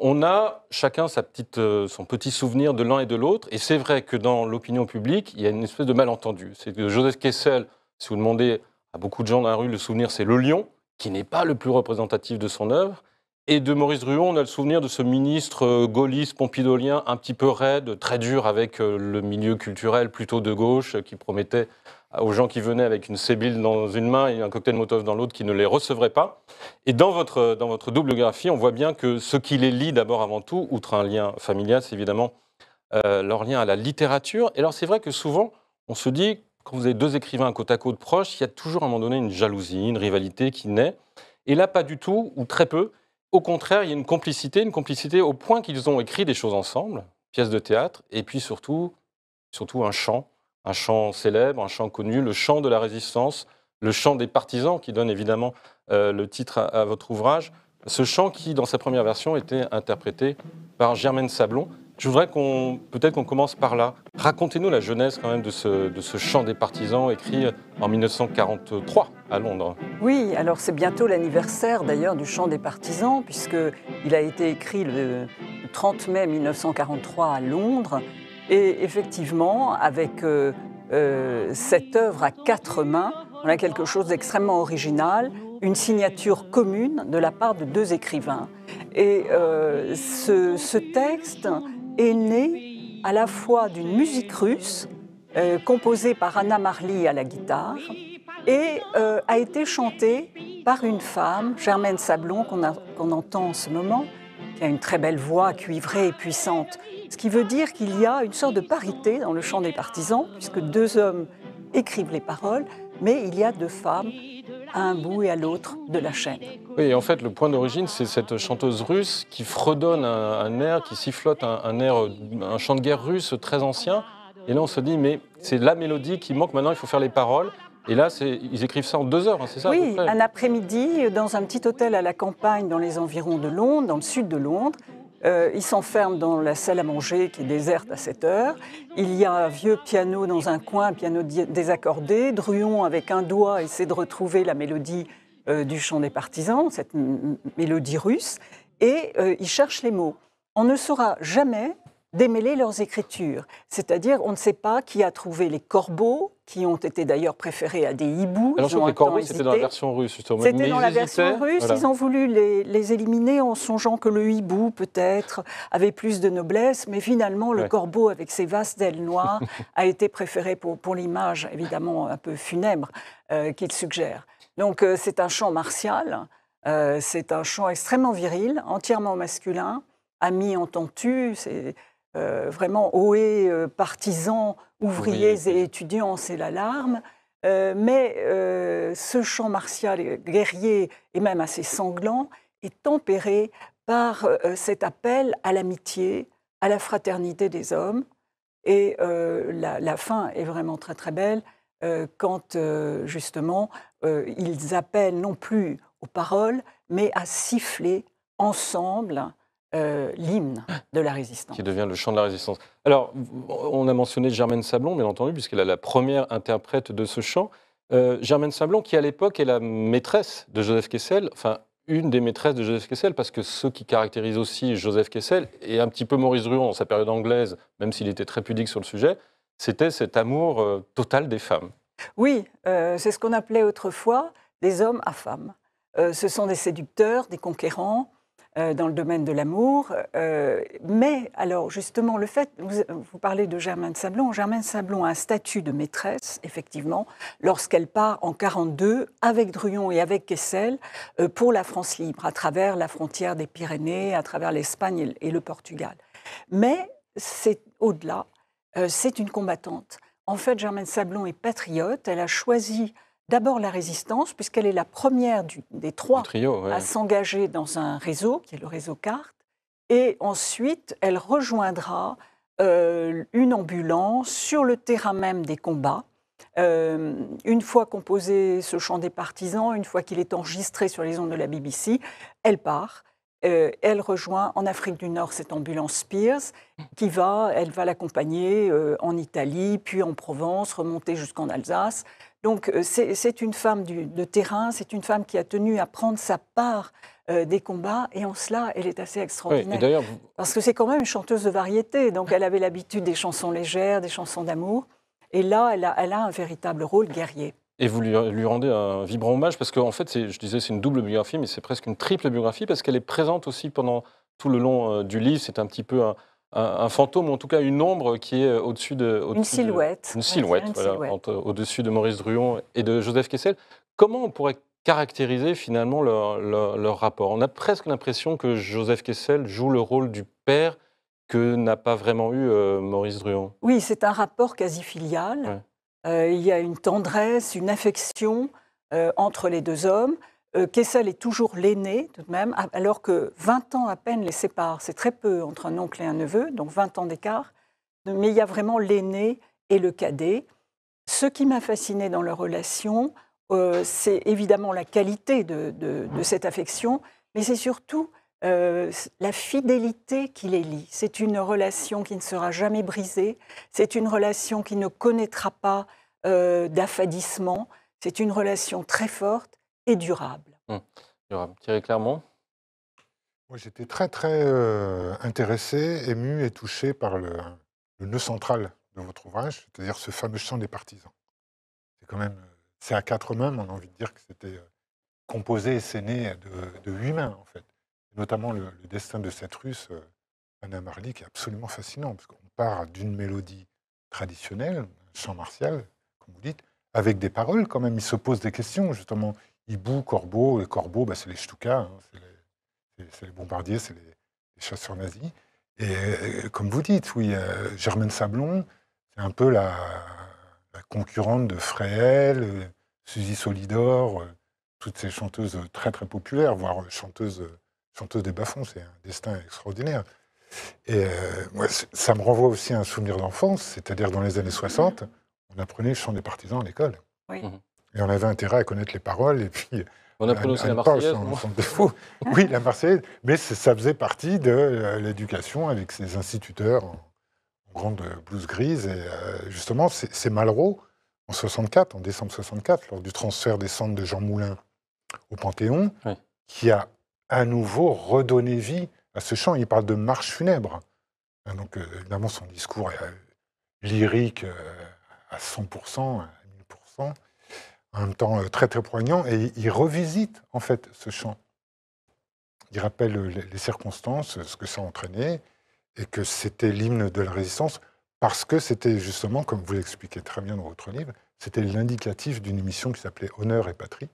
on a chacun sa petite, euh, son petit souvenir de l'un et de l'autre. Et c'est vrai que dans l'opinion publique, il y a une espèce de malentendu. C'est que Joseph Kessel, si vous demandez à beaucoup de gens dans la rue, le souvenir, c'est le lion, qui n'est pas le plus représentatif de son œuvre. Et de Maurice Druon, on a le souvenir de ce ministre euh, gaulliste, pompidolien, un petit peu raide, très dur avec euh, le milieu culturel plutôt de gauche, qui promettait aux gens qui venaient avec une sébile dans une main et un cocktail Motov dans l'autre qui ne les recevraient pas. Et dans votre, dans votre double graphie, on voit bien que ce qui les lie d'abord avant tout, outre un lien familial, c'est évidemment euh, leur lien à la littérature. Et alors c'est vrai que souvent, on se dit, quand vous avez deux écrivains côte à côte proches, il y a toujours à un moment donné une jalousie, une rivalité qui naît. Et là, pas du tout, ou très peu. Au contraire, il y a une complicité, une complicité au point qu'ils ont écrit des choses ensemble, pièces de théâtre, et puis surtout, surtout un chant un chant célèbre, un chant connu, le chant de la résistance, le chant des partisans, qui donne évidemment euh, le titre à, votre ouvrage. Ce chant qui, dans sa première version, était interprété par Germaine Sablon. Je voudrais qu'on, peut-être qu'on commence par là. Racontez-nous la jeunesse quand même de ce, de ce chant des partisans écrit en 1943 à Londres. Oui, alors c'est bientôt l'anniversaire d'ailleurs du chant des partisans, puisqu'il a été écrit le 30 mai 1943 à Londres. Et effectivement, avec euh, euh, cette œuvre à quatre mains, on a quelque chose d'extrêmement original, une signature commune de la part de deux écrivains. Et euh, ce, texte est né à la fois d'une musique russe, composée par Anna Marly à la guitare, et a été chantée par une femme, Germaine Sablon, qu'on entend en ce moment, a une très belle voix cuivrée et puissante. Ce qui veut dire qu'il y a une sorte de parité dans le chant des partisans, puisque deux hommes écrivent les paroles, mais il y a deux femmes à un bout et à l'autre de la chaîne. Oui, et en fait, le point d'origine, c'est cette chanteuse russe qui fredonne un, air, qui sifflote un, un, air, un chant de guerre russe très ancien. Et là, on se dit, mais c'est la mélodie qui manque maintenant, il faut faire les paroles. Et là, ils écrivent ça en deux heures, hein, c'est ça Oui, un après-midi, dans un petit hôtel à la campagne, dans les environs de Londres, dans le sud de Londres. Euh, ils s'enferment dans la salle à manger qui est déserte à 7 heure. Il y a un vieux piano dans un coin, un piano désaccordé. Druon, avec un doigt, essaie de retrouver la mélodie euh, du chant des partisans, cette mélodie russe. Et euh, ils cherchent les mots. On ne saura jamais démêler leurs écritures. C'est-à-dire, on ne sait pas qui a trouvé les corbeaux, qui ont été d'ailleurs préférés à des hiboux. Alors, c'était dans la version russe, justement. C'était dans la version russe. Ils ont voulu les, éliminer en songeant que le hibou, peut-être, avait plus de noblesse, mais finalement, le corbeau, avec ses vastes ailes noires, a été préféré pour, pour l'image, évidemment, un peu funèbre euh, qu'il suggère. Donc, euh, c'est un chant martial, euh, c'est un chant extrêmement viril, entièrement masculin, ami entendu, c'est euh, vraiment ohé euh, partisans, ouvriers et étudiants, c'est l'alarme. Euh, mais ce chant martial guerrier et même assez sanglant est tempéré par cet appel à l'amitié, à la fraternité des hommes. Et la, fin est vraiment très très belle quand justement ils appellent non plus aux paroles, mais à siffler ensemble euh, l'hymne de la résistance. Qui devient le chant de la résistance. Alors, on a mentionné Germaine Sablon, bien entendu, puisqu'elle est la première interprète de ce chant. Euh, Germaine Sablon, qui à l'époque est la maîtresse de Joseph Kessel, enfin une des maîtresses de Joseph Kessel, parce que ce qui caractérise aussi Joseph Kessel, et un petit peu Maurice Druon dans sa période anglaise, même s'il était très pudique sur le sujet, c'était cet amour euh, total des femmes. Oui, c'est ce qu'on appelait autrefois des hommes à femmes. ce sont des séducteurs, des conquérants, euh, dans le domaine de l'amour. Euh, mais alors justement, le fait, vous, parlez de Germaine Sablon, Germaine Sablon a un statut de maîtresse, effectivement, lorsqu'elle part en 1942 avec Druon et avec Kessel euh, pour la France libre, à travers la frontière des Pyrénées, à travers l'Espagne et le Portugal. Mais c'est au-delà, c'est une combattante. En fait, Germaine Sablon est patriote, elle a choisi D'abord la résistance, puisqu'elle est la première des trois à s'engager dans un réseau, qui est le réseau Carte. Et ensuite, elle rejoindra euh, une ambulance sur le terrain même des combats. Euh, une fois composé ce chant des partisans, une fois qu'il est enregistré sur les ondes de la BBC, elle part. Euh, elle rejoint en Afrique du Nord cette ambulance Spears qui va, elle va l'accompagner en Italie, puis en Provence, remonter jusqu'en Alsace. Donc euh, c'est une femme de terrain, c'est une femme qui a tenu à prendre sa part euh, des combats, et en cela, elle est assez extraordinaire. Parce que c'est quand même une chanteuse de variété, donc elle avait l'habitude des chansons légères, des chansons d'amour, et là, elle a, un véritable rôle guerrier. Et vous lui, rendez un vibrant hommage parce qu'en en fait, je disais, c'est une double biographie, mais c'est presque une triple biographie parce qu'elle est présente aussi pendant tout le long euh, du livre. C'est un petit peu un, un, fantôme, ou en tout cas une ombre qui est euh, au-dessus de... une silhouette. une silhouette, au-dessus de Maurice Druon et de Joseph Kessel. Comment on pourrait caractériser finalement leur, rapport On a presque l'impression que Joseph Kessel joue le rôle du père que n'a pas vraiment eu euh, Maurice Druon. Oui, c'est un rapport quasi filial. Euh, il y a une tendresse, une affection entre les deux hommes. Euh, Kessel est toujours l'aîné, tout de même, alors que 20 ans à peine les séparent. C'est très peu entre un oncle et un neveu, donc 20 ans d'écart. Mais il y a vraiment l'aîné et le cadet. Ce qui m'a fasciné dans leur relation, euh, c'est évidemment la qualité de, cette affection, mais c'est surtout euh, la fidélité qui les lie. C'est une relation qui ne sera jamais brisée, c'est une relation qui ne connaîtra pas d'affadissement, c'est une relation très forte Mmh. durable. Thierry Clermont Moi, j'étais très, très euh, intéressé, ému et touché par le, nœud central de votre ouvrage, c'est-à-dire ce fameux chant des partisans. C'est quand même, euh, c'est à quatre mains, mais on a envie de dire que c'était euh, composé et scéné de, de, huit mains, en fait. Notamment le, destin de cette Russe, Anna Marley, qui est absolument fascinant, parce qu'on part d'une mélodie traditionnelle, un chant martial, comme vous dites, avec des paroles quand même. Il se pose des questions, justement hibou, corbeau. Et corbeau, bah, c'est les Stuka, hein, c'est, les, bombardiers, c'est les, chasseurs nazis. Et comme vous dites, oui, euh, Germaine Sablon, c'est un peu la, concurrente de Fréhel, euh, Suzy Solidor, euh, toutes ces chanteuses très très populaires, voire chanteuses, chanteuses des bas C'est un destin extraordinaire. Et moi, ça me renvoie aussi à un souvenir d'enfance, c'est-à-dire dans les années 60, on apprenait le chant des partisans à l'école. Oui. Mmh et on avait intérêt à connaître les paroles et puis. On a euh, prononcé la Marseillaise. oui, la Marseillaise. Mais ça faisait partie de euh, l'éducation avec ses instituteurs en grande blouse grise. Et euh, justement, c'est Malraux, en 64, en décembre 64, lors du transfert des centres de Jean Moulin au Panthéon, qui a à nouveau redonné vie à ce chant. Il parle de marche funèbre. Hein, donc, évidemment, son discours est lyrique à 100%, à 1000% en même temps euh, très très poignant, et il revisite en fait ce chant. Il rappelle euh, les, circonstances, euh, ce que ça entraînait, et que c'était l'hymne de la résistance, parce que c'était justement, comme vous l'expliquez très bien dans votre livre, c'était l'indicatif d'une émission qui s'appelait Honneur et Patrie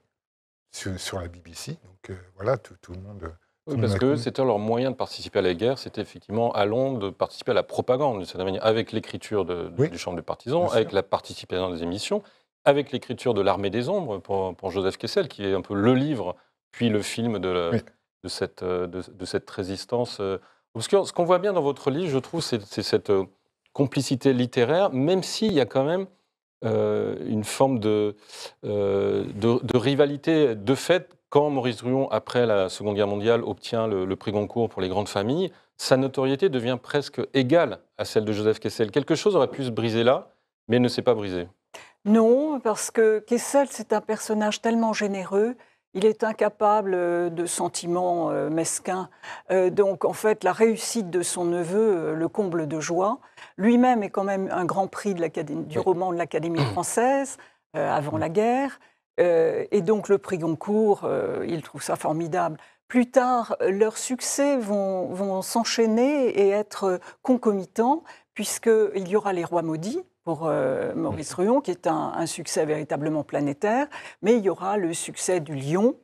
sur, la BBC. Donc voilà, tout, le monde. oui, parce que c'était leur moyen de participer à la guerre, c'était effectivement à Londres de participer à la propagande, de cette manière, avec l'écriture du chant des partisans, avec la participation des émissions, avec l'écriture de L'Armée des Ombres pour, Joseph Kessel, qui est un peu le livre, puis le film de, cette, euh, de, cette, résistance euh. Ce qu'on voit bien dans votre livre, je trouve, c'est cette euh, complicité littéraire, même s'il y a quand même une forme de, rivalité de fait. Quand Maurice Druon, après la Seconde Guerre mondiale, obtient le, le, prix Goncourt pour les grandes familles, sa notoriété devient presque égale à celle de Joseph Kessel. Quelque chose aurait pu se briser là, mais ne s'est pas brisé. Non, parce que Kessel, c'est un personnage tellement généreux. Il est incapable euh, de sentiments euh, mesquins. Euh, donc, en fait, la réussite de son neveu le comble de joie. Lui-même est quand même un grand prix du roman de l'Académie mmh. française avant la guerre. et donc, le prix Goncourt, il trouve ça formidable. Plus tard, leurs succès vont, vont s'enchaîner et être concomitants, puisqu'il y aura Les Rois Maudits, pour euh, Maurice Ruon, qui est un, succès véritablement planétaire. Mais il y aura le succès du Lion,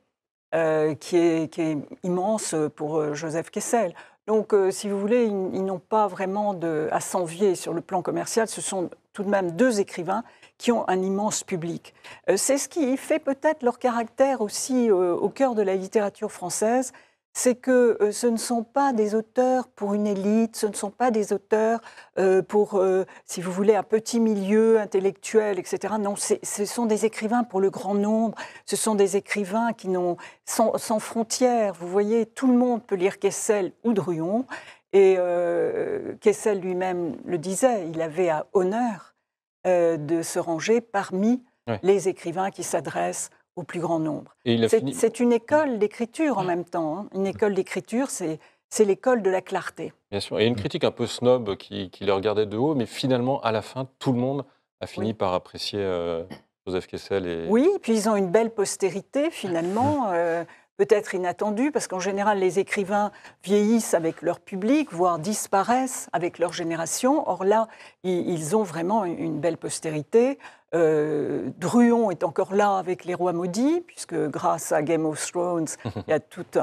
euh, qui, est, immense pour euh, Joseph Kessel. Donc, si vous voulez, ils, n'ont pas vraiment de, à s'envier sur le plan commercial. Ce sont tout de même deux écrivains qui ont un immense public. c'est ce qui fait peut-être leur caractère aussi au cœur de la littérature française, c'est que euh, ce ne sont pas des auteurs pour une élite, ce ne sont pas des auteurs euh, pour, euh, si vous voulez, un petit milieu intellectuel, etc. Non, ce sont des écrivains pour le grand nombre, ce sont des écrivains qui n'ont sans, frontières. Vous voyez, tout le monde peut lire Kessel ou Druon, et Kessel lui-même le disait, il avait à honneur de se ranger parmi les écrivains qui s'adressent au plus grand nombre. C'est une école d'écriture en mmh. même temps. Hein. Une mmh. école d'écriture, c'est l'école de la clarté. Bien sûr. a une mmh. critique un peu snob qui, le regardait de haut, mais finalement, à la fin, tout le monde a fini par apprécier euh, Joseph Kessel. Et... Oui, puis ils ont une belle postérité, finalement, euh, peut-être inattendue, parce qu'en général, les écrivains vieillissent avec leur public, voire disparaissent avec leur génération. Or là, ils ont vraiment une belle postérité. Euh, Druon est encore là avec les rois maudits, puisque grâce à Game of Thrones, il y a toute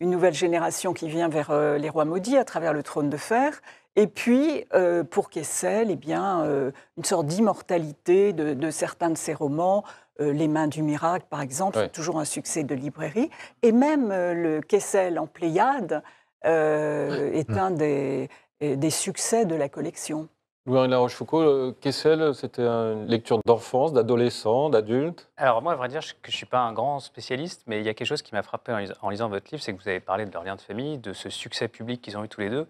une nouvelle génération qui vient vers euh, les rois maudits à travers le trône de fer. Et puis, euh, pour Kessel, eh bien, euh, une sorte d'immortalité de, certains de ses romans. les mains du miracle, par exemple, toujours un succès de librairie. Et même le Kessel en Pléiade est un des succès de la collection. Louis-Henri Laroche-Foucault, euh, Kessel, c'était une lecture d'enfance, d'adolescent, d'adulte Alors moi, à vrai dire, je ne suis pas un grand spécialiste, mais il y a quelque chose qui m'a frappé en lisant, votre livre, c'est que vous avez parlé de leur lien de famille, de ce succès public qu'ils ont eu tous les deux.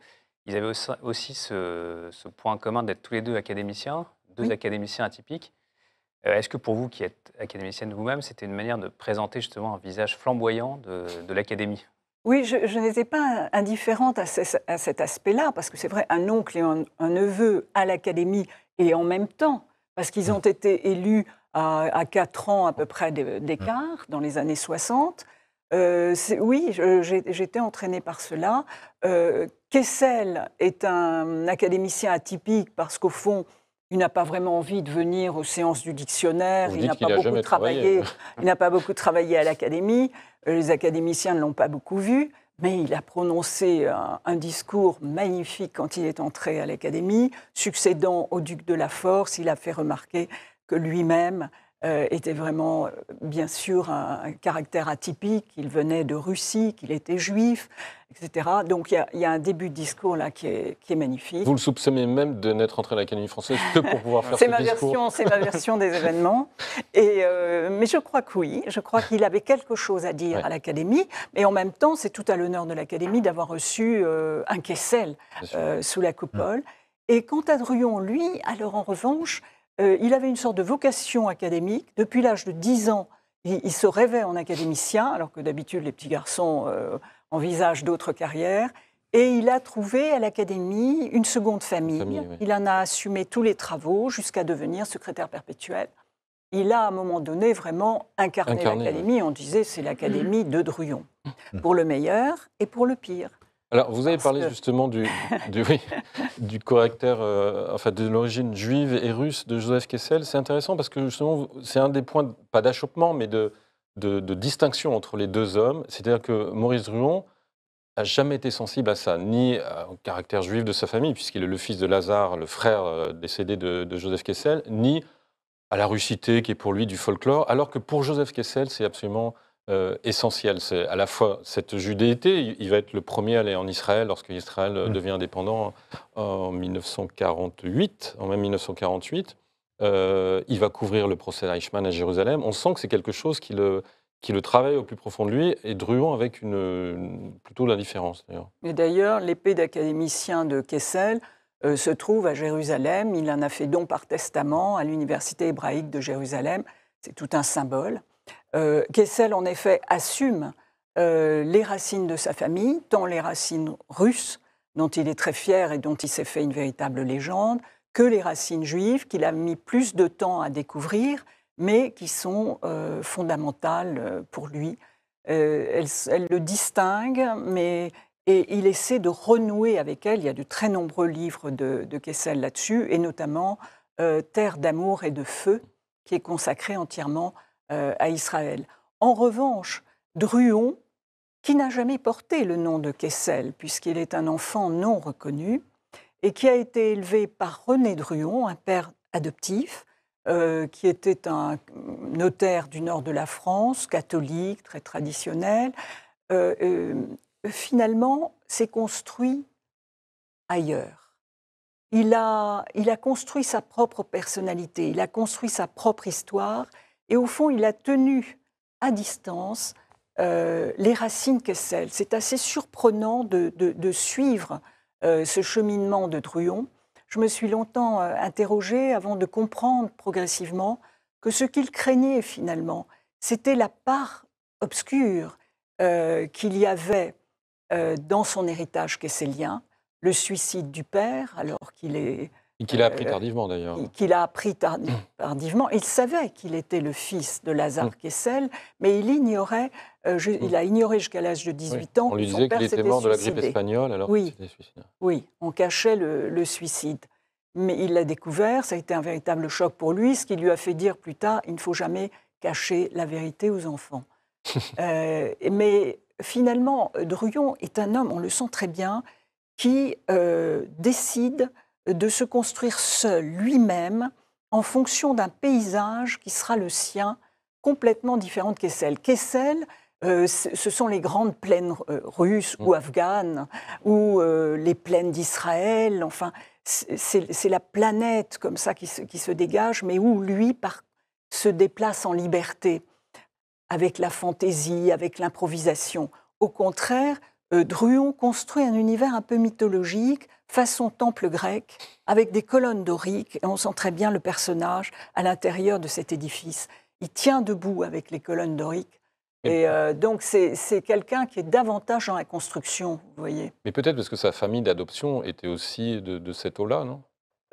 Ils avaient aussi ce, point commun d'être tous les deux académiciens, deux académiciens atypiques. Euh, est-ce que pour vous, qui êtes académicienne vous-même, c'était une manière de présenter justement un visage flamboyant de l'académie oui, je, n'étais pas indifférente à, cet aspect-là, parce que c'est vrai, un oncle et un, neveu à l'académie et en même temps, parce qu'ils ont mmh. été élus à, à 4 ans à peu près d'écart mmh. dans les années 60. Euh, oui, j'étais entraînée par cela. Euh, Kessel est un académicien atypique parce qu'au fond, il n'a pas vraiment envie de venir aux séances du dictionnaire, il n'a pas, beaucoup travaillé, il n'a pas beaucoup travaillé à l'académie, les académiciens ne l'ont pas beaucoup vu, mais il a prononcé un discours magnifique quand il est entré à l'académie, succédant au duc de la Force, il a fait remarquer que lui-même euh, était vraiment, euh, bien sûr, un, caractère atypique. Il venait de Russie, qu'il était juif, etc. Donc il y, a un début de discours là qui est, magnifique. Vous le soupçonnez même de n'être entré à l'Académie française que pour pouvoir faire ce ma discours. Version, c'est ma version des événements. Euh, mais je crois que oui, je crois qu'il avait quelque chose à dire à l'Académie. Mais en même temps, c'est tout à l'honneur de l'Académie d'avoir reçu un Kessel sous la coupole. Hum. Et quant à Druon, lui, alors en revanche, euh, il avait une sorte de vocation académique. Depuis l'âge de 10 ans, il, se rêvait en académicien, alors que d'habitude, les petits garçons euh, envisagent d'autres carrières. Et il a trouvé à l'académie une seconde famille. Il en a assumé tous les travaux jusqu'à devenir secrétaire perpétuel. Il a à un moment donné vraiment incarné, l'académie. On disait c'est l'académie mm. de Druyon, mm. pour le meilleur et pour le pire. Alors, vous avez parlé justement du, du, du caractère, euh, enfin, de l'origine juive et russe de Joseph Kessel. C'est intéressant parce que justement, c'est un des points, pas d'achoppement, mais de, de, distinction entre les deux hommes. C'est-à-dire que Maurice Druon n'a jamais été sensible à ça, ni au caractère juif de sa famille, puisqu'il est le fils de Lazare, le frère euh, décédé de, de Joseph Kessel, ni à la russité qui est pour lui du folklore, alors que pour Joseph Kessel, c'est absolument euh, essentiel. C'est à la fois cette judéité, il va être le premier à aller en Israël lorsque Israël mm. devient indépendant en 1948, en même 1948. Euh, il va couvrir le procès d'Eichmann à Jérusalem. On sent que c'est quelque chose qui le, qui le travaille au plus profond de lui et Druon avec une, plutôt l'indifférence d'ailleurs. d'ailleurs, l'épée d'académicien de Kessel euh, se trouve à Jérusalem. Il en a fait don par testament à l'université hébraïque de Jérusalem. C'est tout un symbole. Euh, Kessel, en effet, assume euh, les racines de sa famille, tant les racines russes, dont il est très fier et dont il s'est fait une véritable légende, que les racines juives, qu'il a mis plus de temps à découvrir, mais qui sont euh, fondamentales pour lui. Elle, le distingue, mais et il essaie de renouer avec elle. Il y a de très nombreux livres de, Kessel là-dessus, et notamment Terre d'amour et de feu, qui est consacré entièrement à euh, à Israël. En revanche, Druon, qui n'a jamais porté le nom de Kessel, puisqu'il est un enfant non reconnu, et qui a été élevé par René Druon, un père adoptif, euh, qui était un notaire du nord de la France, catholique, très traditionnel, euh, finalement s'est construit ailleurs. Il a, il a construit sa propre personnalité, il a construit sa propre histoire, et au fond, il a tenu à distance euh, les racines Kessel. C'est assez surprenant de, suivre euh, ce cheminement de Druon. Je me suis longtemps euh, interrogée avant de comprendre progressivement que ce qu'il craignait finalement, c'était la part obscure qu'il y avait dans son héritage kesselien, le suicide du père, alors qu'il est et qu'il a appris euh, tardivement d'ailleurs. Qu'il a appris tardivement. Il savait qu'il était le fils de Lazare hum. Kessel, mais il ignorait, euh, hum. il a ignoré jusqu'à l'âge de 18 ans. On lui disait qu'il était mort de la grippe espagnole alors oui. qu'il suicidé. Oui, on cachait le, suicide. Mais il l'a découvert, ça a été un véritable choc pour lui, ce qui lui a fait dire plus tard il ne faut jamais cacher la vérité aux enfants. Euh, mais finalement, Druyon est un homme, on le sent très bien, qui décide de se construire seul, lui-même, en fonction d'un paysage qui sera le sien, complètement différent de Kessel. Kessel, euh, ce sont les grandes plaines euh, russes ou mm. afghanes, ou euh, les plaines d'Israël, enfin, c'est la planète comme ça qui se, dégage, mais où lui se déplace en liberté, avec la fantaisie, avec l'improvisation. Au contraire, euh, Druon construit un univers un peu mythologique, façon temple grec, avec des colonnes doriques, et on sent très bien le personnage à l'intérieur de cet édifice. Il tient debout avec les colonnes doriques. Et euh, donc, c'est quelqu'un qui est davantage dans la construction, vous voyez. Mais peut-être parce que sa famille d'adoption était aussi de, de cette eau-là, non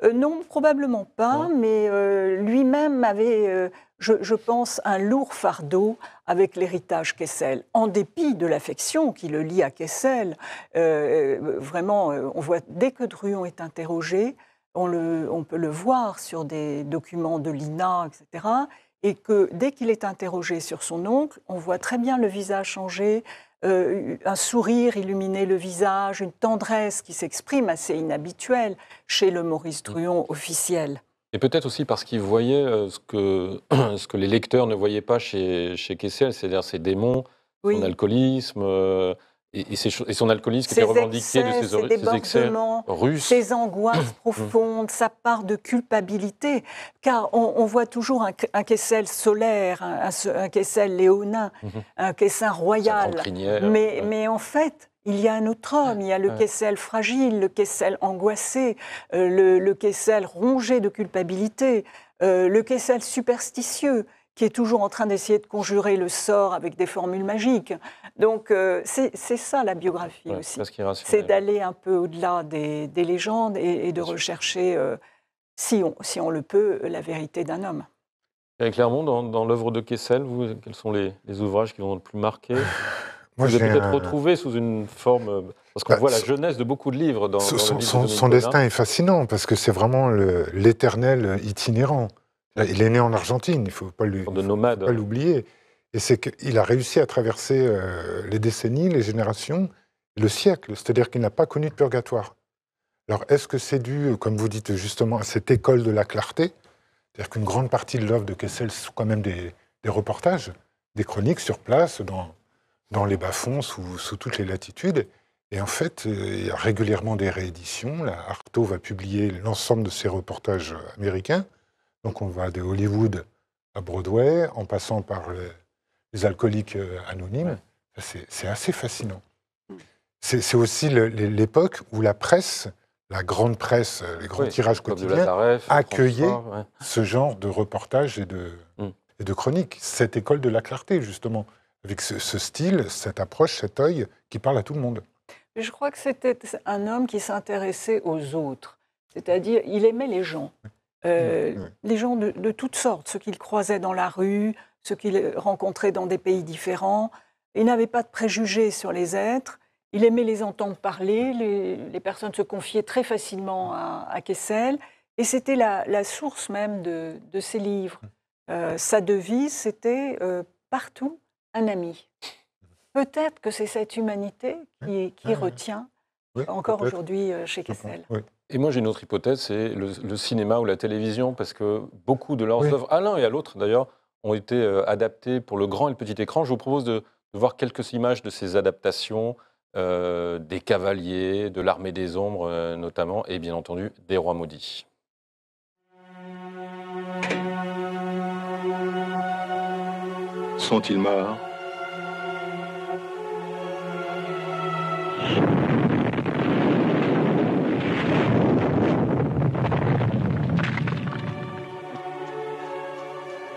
euh, non, probablement pas, mais euh, lui-même avait, euh, je, pense, un lourd fardeau avec l'héritage Kessel. En dépit de l'affection qui le lie à Kessel, vraiment, on voit dès que Druon est interrogé, on peut le voir sur des documents de l'INA, etc et que dès qu'il est interrogé sur son oncle, on voit très bien le visage changer, euh, un sourire illuminer le visage, une tendresse qui s'exprime assez inhabituelle chez le Maurice Druon mm. officiel. Et peut-être aussi parce qu'il voyait euh, ce que, ce que les lecteurs ne voyaient pas chez, chez Kessel, c'est-à-dire ses démons, son alcoolisme, euh, et, son alcoolisme qui était revendiqué de ses, ses, ses excès russes. Ses angoisses mmh. profondes, sa part de culpabilité. Car on, voit toujours un, un, solaire, un, un léonin, mmh. un Kessel royal. Mais, mais en fait, il y a un autre homme, il y a le Kessel fragile, le Kessel angoissé, euh, le, le, rongé de culpabilité, euh, le Kessel superstitieux qui est toujours en train d'essayer de conjurer le sort avec des formules magiques, donc euh, c'est ça la biographie aussi. C'est d'aller un peu au-delà des, légendes et, de rechercher, euh, si, on, le peut, la vérité d'un homme. Et clairement, dans, l'œuvre de Kessel, quels sont les, ouvrages qui vont le plus marqué Moi, vous peut-être retrouvé sous une forme. Euh, parce qu'on bah, voit la jeunesse de beaucoup de livres dans. Son, son destin est fascinant parce que c'est vraiment l'éternel itinérant. Il est né en Argentine, il ne faut pas l'oublier. Et c'est qu'il a réussi à traverser euh, les décennies, les générations, le siècle, c'est-à-dire qu'il n'a pas connu de purgatoire. Alors est-ce que c'est dû, euh, comme vous dites justement, à cette école de la clarté C'est-à-dire qu'une grande partie de l'œuvre de Kessel sont quand même des, reportages, des chroniques sur place, dans, dans les bas-fonds, sous, toutes les latitudes. Et en fait, euh, il y a régulièrement des rééditions. La Artaud va publier l'ensemble de ses reportages américains. Donc on va de Hollywood à Broadway, en passant par les alcooliques euh, anonymes. C'est assez fascinant. Mm. C'est aussi l'époque où la presse, la grande presse, euh, les grands tirages quotidiens, accueillaient ce genre de reportages et de, mm. de chroniques. Cette école de la clarté, justement, avec ce, style, cette approche, cet œil qui parle à tout le monde. Je crois que c'était un homme qui s'intéressait aux autres, c'est-à-dire il aimait les gens. Euh, les gens de, de, toutes sortes, ceux qu'il croisait dans la rue, ce qu'il rencontrait dans des pays différents. Il n'avait pas de préjugés sur les êtres. Il aimait les entendre parler. Les, personnes se confiaient très facilement à, à Kessel. Et c'était la, source même de, ses livres. Euh, sa devise, c'était euh, partout un ami. Peut-être que c'est cette humanité qui, retient encore aujourd'hui euh, chez Kessel. Et moi, j'ai une autre hypothèse, c'est le, cinéma ou la télévision, parce que beaucoup de leurs œuvres, à l'un et à l'autre d'ailleurs, ont été euh, adaptés pour le grand et le petit écran. Je vous propose de, voir quelques images de ces adaptations, euh, des cavaliers, de l'armée des ombres euh, notamment, et bien entendu des rois maudits. Sont-ils morts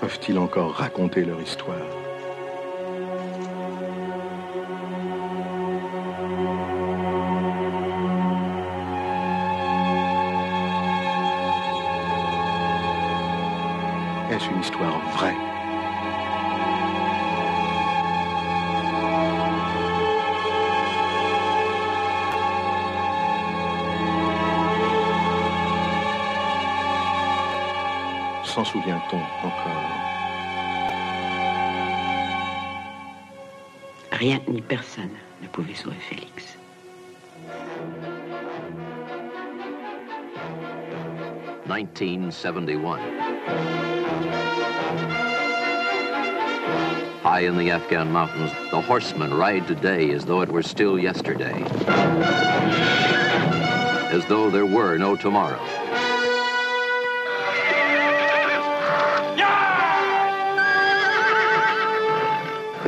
peuvent-ils encore raconter leur histoire Est-ce une histoire vraie s'en souvient-on encore Rien ni personne ne pouvait sauver Félix. « 1971. High in the Afghan mountains, the horsemen ride today as though it were still yesterday, as though there were no tomorrow.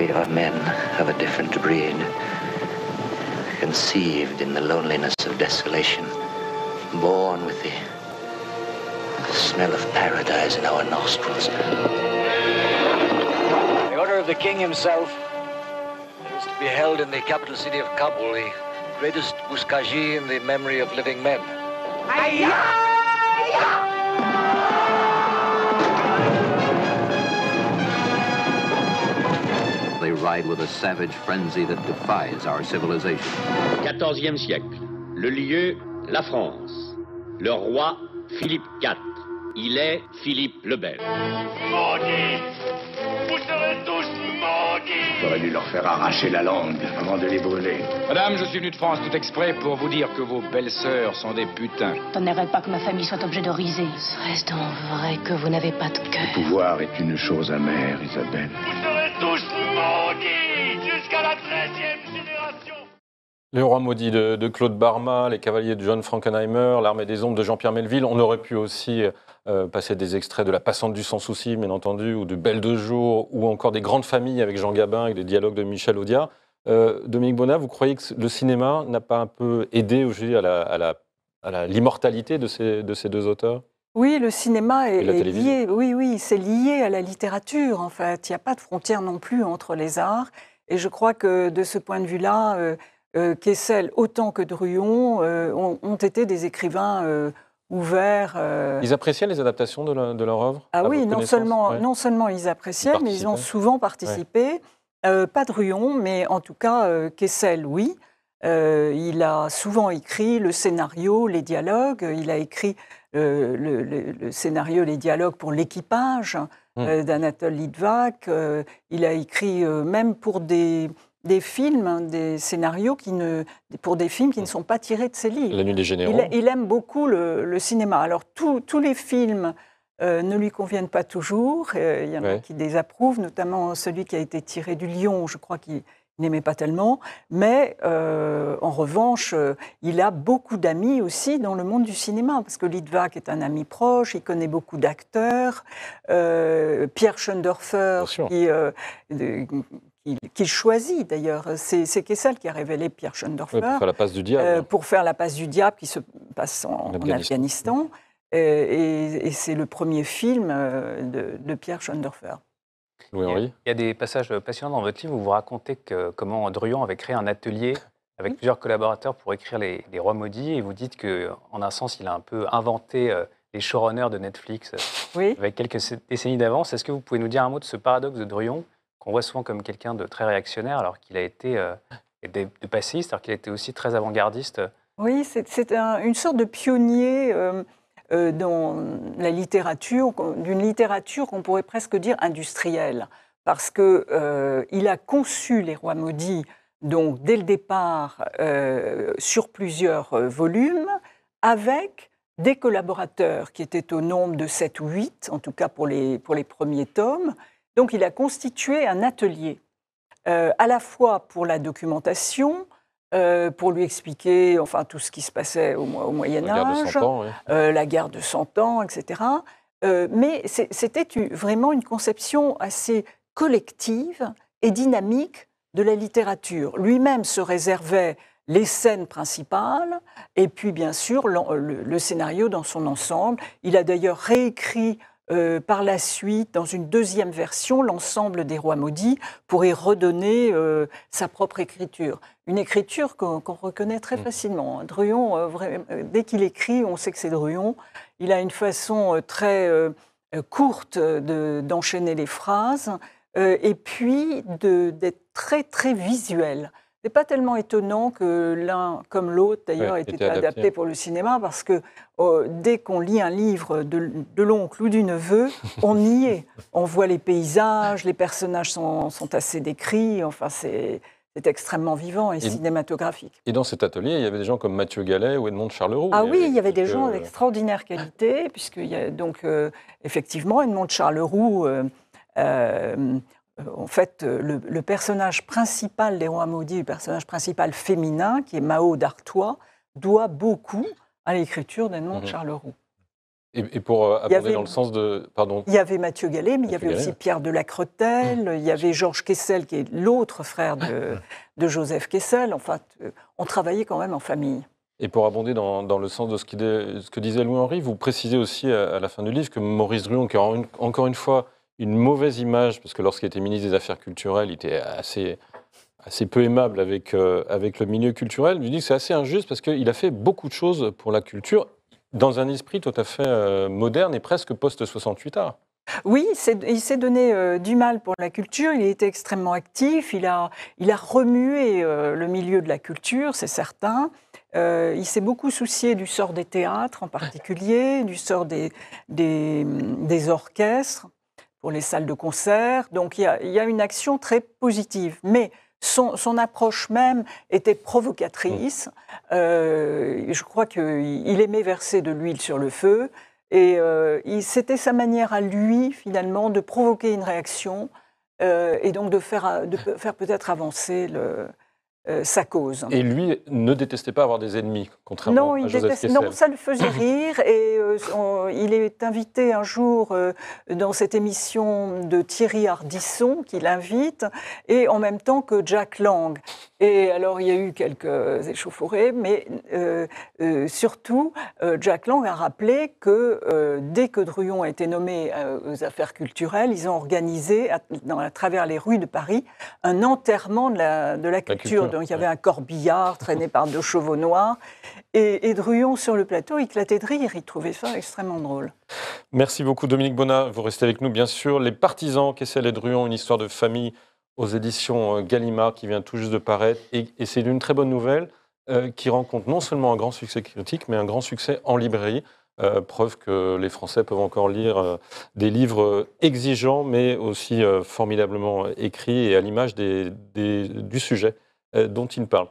We are men of a different breed, conceived in the loneliness of desolation, born with the, the smell of paradise in our nostrils. The order of the king himself is to be held in the capital city of Kabul, the greatest buskaji in the memory of living men. Ay-ya! Ay-ya! with a savage frenzy that defies our civilization. 14e siècle. Le lieu, la France. Le roi, Philippe IV. Il est Philippe le Bel. Maudit, Vous serez tous maudits J'aurais dû leur faire arracher la langue avant de les brûler. Madame, je suis venu de France tout exprès pour vous dire que vos belles-sœurs sont des putains. T'en pas que ma famille soit obligée de riser. Serait-ce donc vrai que vous n'avez pas de cœur Le pouvoir est une chose amère, Isabelle. Les rois maudits de, Claude Barma, les cavaliers de John Frankenheimer, l'armée des ombres de Jean-Pierre Melville. On aurait pu aussi euh, passer des extraits de La Passante du Sans Souci, bien entendu, ou de Belle de Jour, ou encore des Grandes Familles avec Jean Gabin et des dialogues de Michel Audiard. Euh, Dominique Bonnat, vous croyez que le cinéma n'a pas un peu aidé aujourd'hui à l'immortalité de ces deux auteurs oui, le cinéma est, lié. Oui, oui, c'est lié à la littérature en fait. Il n'y a pas de frontière non plus entre les arts. Et je crois que de ce point de vue-là, euh, euh Kessel autant que Druon euh, ont, été des écrivains euh, ouverts. Ils appréciaient les adaptations de, leur œuvre. Ah oui, non seulement, non seulement ils appréciaient, mais ils ont souvent participé. pas Druon, mais en tout cas Kessel, oui. Euh, il a souvent écrit le scénario, les dialogues. Il a écrit euh, le, scénario, les dialogues pour l'équipage euh, hmm. d'Anatole Litvak. il a écrit même pour des, des films, hein, des scénarios qui ne, pour des films qui ne sont pas tirés de ses livres. La Nuit des Généraux. Il, aime beaucoup le, cinéma. Alors tous les films ne lui conviennent pas toujours. Il y en a qui désapprouvent, notamment celui qui a été tiré du Lion, je crois, qu'il n'aimait pas tellement, mais euh, en revanche, euh, il a beaucoup d'amis aussi dans le monde du cinéma, parce que Litvak est un ami proche, il connaît beaucoup d'acteurs, euh, Pierre Schoendorfer, qui, qu'il choisit d'ailleurs. C'est, Kessel qui a révélé Pierre Schoendorfer. pour faire la passe du diable. pour faire la passe du diable qui se passe en, Afghanistan. Et, c'est le premier film de, de Pierre Schoendorfer henri Il y a des passages passionnants dans votre livre où vous racontez comment Druyan avait créé un atelier avec mmh. plusieurs collaborateurs pour écrire les, Rois maudits et vous dites qu'en un sens, il a un peu inventé euh, les showrunners de Netflix euh, oui. avec quelques décennies d'avance. Est-ce que vous pouvez nous dire un mot de ce paradoxe de Druon qu'on voit souvent comme quelqu'un de très réactionnaire alors qu'il a été euh, de, de passiste, alors qu'il a été aussi très avant-gardiste Oui, c'est une sorte de pionnier. Euh, dans la littérature, d'une littérature qu'on pourrait presque dire industrielle, parce que euh, il a conçu les rois maudits donc dès le départ euh, sur plusieurs volumes avec des collaborateurs qui étaient au nombre de 7 ou 8, en tout cas pour les, pour les premiers tomes. Donc il a constitué un atelier, à la fois pour la documentation, euh, pour lui expliquer enfin tout ce qui se passait au, Moyen Âge, euh, la guerre de Cent Ans, etc. Euh, mais c'était vraiment une conception assez collective et dynamique de la littérature. Lui-même se réservait les scènes principales et puis bien sûr le scénario dans son ensemble. Il a d'ailleurs réécrit euh, par la suite, dans une deuxième version, l'ensemble des rois maudits pour y redonner euh, sa propre écriture. Une écriture qu'on reconnaît très mm. facilement. Hein. Druon, euh, dès qu'il écrit, on sait que c'est Druon. Il a une façon très courte d'enchaîner les phrases et puis d'être très très visuel n'est pas tellement étonnant que l'un comme l'autre, d'ailleurs, ait été adapté. pour le cinéma, parce que oh, dès qu'on lit un livre de, l'oncle ou du neveu, on y est. On voit les paysages, les personnages sont, assez décrits, enfin c'est... extrêmement vivant et, cinématographique. Et dans cet atelier, il y avait des gens comme Mathieu Gallet ou Edmond de Charleroux. Ah oui, il y avait des gens euh, d'extraordinaire qualité, puisqu'il donc euh, effectivement Edmond de Charleroux. Euh, euh en fait, euh, le, personnage principal des rois maudits, le personnage principal féminin, qui est Mao d'Artois, doit beaucoup à l'écriture d'un nom de mhm. Charles Et, et pour euh, abonder dans le sens de... Pardon. Il y avait Mathieu Gallet, mais il y avait aussi Pierre de la Cretelle, mhm. il y avait Georges Kessel, qui est l'autre frère de, mhm. Joseph Kessel. En fait, euh, on travaillait quand même en famille. Et pour abonder dans, le sens de ce, que disait Louis-Henri, vous précisez aussi à, la fin du livre que Maurice Druon, qui encore une fois une mauvaise image, parce que lorsqu'il était ministre des Affaires culturelles, il était assez, assez peu aimable avec, euh, avec le milieu culturel. Je lui dis que c'est assez injuste parce qu'il a fait beaucoup de choses pour la culture dans un esprit tout à fait euh, moderne et presque post-68 art. Oui, il s'est donné euh, du mal pour la culture, il a été extrêmement actif, il a, il a remué le milieu de la culture, c'est certain. il s'est beaucoup soucié du sort des théâtres en particulier, du sort des, des orchestres pour les salles de concert. Donc il y a, une action très positive. Mais son, approche même était provocatrice. Mm. Euh, je crois qu'il aimait verser de l'huile sur le feu. Et euh, c'était sa manière à lui, finalement, de provoquer une réaction euh, et donc de faire, de faire peut-être avancer le, euh, sa cause. Et lui ne détestait pas avoir des ennemis, contrairement non, à Joseph Non, ça le faisait rire. Et euh, il est invité un jour euh, dans cette émission de Thierry Ardisson, qui l'invite, et en même temps que Jack Lang. Et alors, il y a eu quelques échauffourées, mais surtout, Jack Lang a rappelé que dès que Druon a été nommé aux affaires culturelles, ils ont organisé, à, dans, à, travers les rues de Paris, un enterrement de la, de La culture donc il y avait un corbillard traîné par deux chevaux noirs. Et, et sur le plateau éclatait de rire, il trouvait ça extrêmement drôle. Merci beaucoup Dominique Bonnat, vous restez avec nous bien sûr. Les partisans, Kessel et Druon, une histoire de famille aux éditions euh, Gallimard qui vient tout juste de paraître. Et, c'est une très bonne nouvelle euh, qui rencontre non seulement un grand succès critique, mais un grand succès en librairie. Euh, preuve que les Français peuvent encore lire des livres exigeants, mais aussi formidablement écrits et à l'image du sujet euh, dont il parle.